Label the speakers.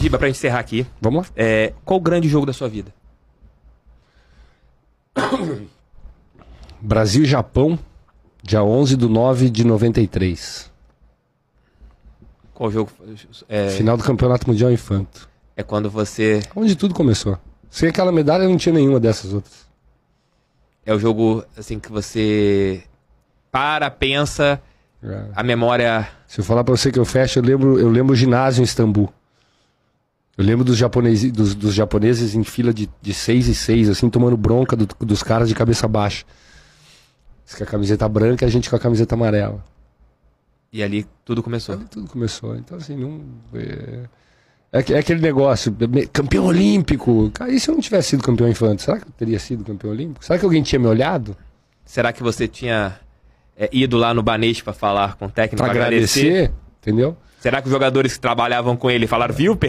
Speaker 1: Giba, pra encerrar aqui, vamos lá. É, qual o grande jogo da sua vida?
Speaker 2: Brasil e Japão, dia 11 do 9 de 93.
Speaker 3: Qual jogo? É... Final do
Speaker 2: Campeonato Mundial
Speaker 1: Infanto.
Speaker 3: É quando você.
Speaker 2: Onde tudo começou. Sem aquela medalha, não tinha nenhuma dessas outras.
Speaker 1: É o jogo, assim, que você para, pensa, é. a memória.
Speaker 2: Se eu falar pra você que eu fecho, eu lembro, eu lembro o ginásio em Istambul. Eu lembro dos, japoneses dos, dos japoneses em fila de, de seis e seis, assim, tomando bronca do, dos caras de cabeça baixa. Isso que a camiseta branca e a gente com a camiseta amarela.
Speaker 4: E ali tudo começou. Ali tudo começou. Então, assim, não.
Speaker 2: É... É, é aquele negócio, é campeão olímpico. Cara, e se eu não tivesse sido campeão infantil, Será que eu teria sido campeão olímpico? Será que alguém tinha me olhado?
Speaker 1: Será que você tinha é, ido lá no banete para
Speaker 3: falar com o técnico? Pra, pra agradecer? agradecer? entendeu? Será que os jogadores que trabalhavam com ele falaram, viu, perdeu?